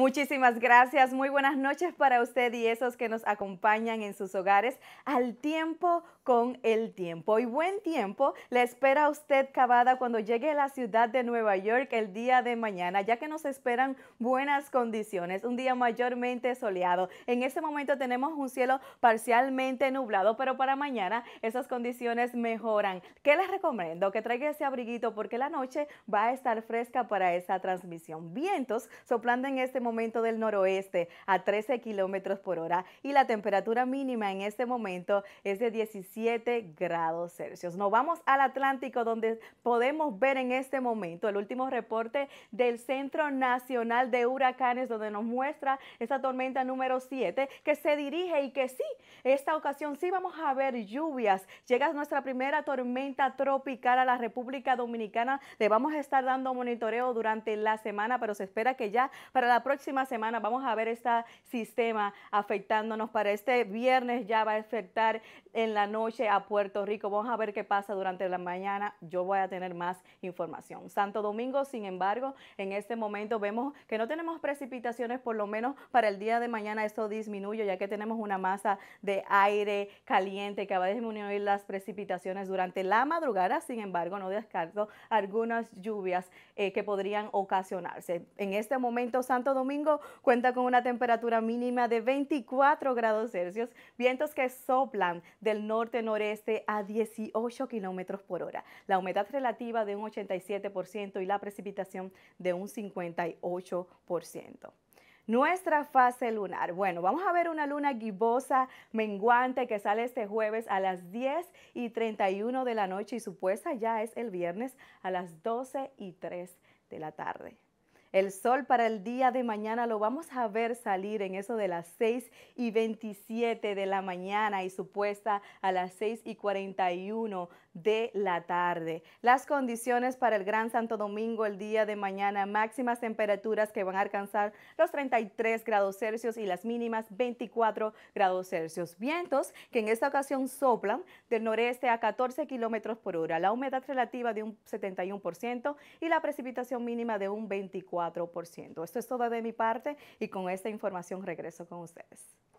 Muchísimas gracias, muy buenas noches para usted y esos que nos acompañan en sus hogares al tiempo con el tiempo. Y buen tiempo le espera a usted, cabada cuando llegue a la ciudad de Nueva York el día de mañana, ya que nos esperan buenas condiciones, un día mayormente soleado. En este momento tenemos un cielo parcialmente nublado, pero para mañana esas condiciones mejoran. ¿Qué les recomiendo? Que traiga ese abriguito porque la noche va a estar fresca para esa transmisión. Vientos soplando en este momento momento del noroeste a 13 kilómetros por hora y la temperatura mínima en este momento es de 17 grados Celsius. Nos vamos al Atlántico donde podemos ver en este momento el último reporte del Centro Nacional de Huracanes donde nos muestra esa tormenta número 7 que se dirige y que sí, esta ocasión sí vamos a ver lluvias. Llega nuestra primera tormenta tropical a la República Dominicana. Le vamos a estar dando monitoreo durante la semana, pero se espera que ya para la próxima próxima semana vamos a ver este sistema afectándonos para este viernes ya va a afectar en la noche a Puerto Rico. Vamos a ver qué pasa durante la mañana. Yo voy a tener más información. Santo Domingo, sin embargo, en este momento vemos que no tenemos precipitaciones, por lo menos para el día de mañana esto disminuye ya que tenemos una masa de aire caliente que va a disminuir las precipitaciones durante la madrugada. Sin embargo, no descarto algunas lluvias eh, que podrían ocasionarse. En este momento, Santo Domingo, Domingo cuenta con una temperatura mínima de 24 grados Celsius, vientos que soplan del norte-noreste a 18 kilómetros por hora, la humedad relativa de un 87% y la precipitación de un 58%. Nuestra fase lunar. Bueno, vamos a ver una luna gibosa, menguante, que sale este jueves a las 10 y 31 de la noche y supuesta ya es el viernes a las 12 y 3 de la tarde. El sol para el día de mañana lo vamos a ver salir en eso de las 6 y 27 de la mañana y su puesta a las 6 y 41 de la tarde. Las condiciones para el Gran Santo Domingo el día de mañana, máximas temperaturas que van a alcanzar los 33 grados Celsius y las mínimas 24 grados Celsius. Vientos que en esta ocasión soplan del noreste a 14 kilómetros por hora. La humedad relativa de un 71% y la precipitación mínima de un 24%. 4%. Esto es todo de mi parte y con esta información regreso con ustedes.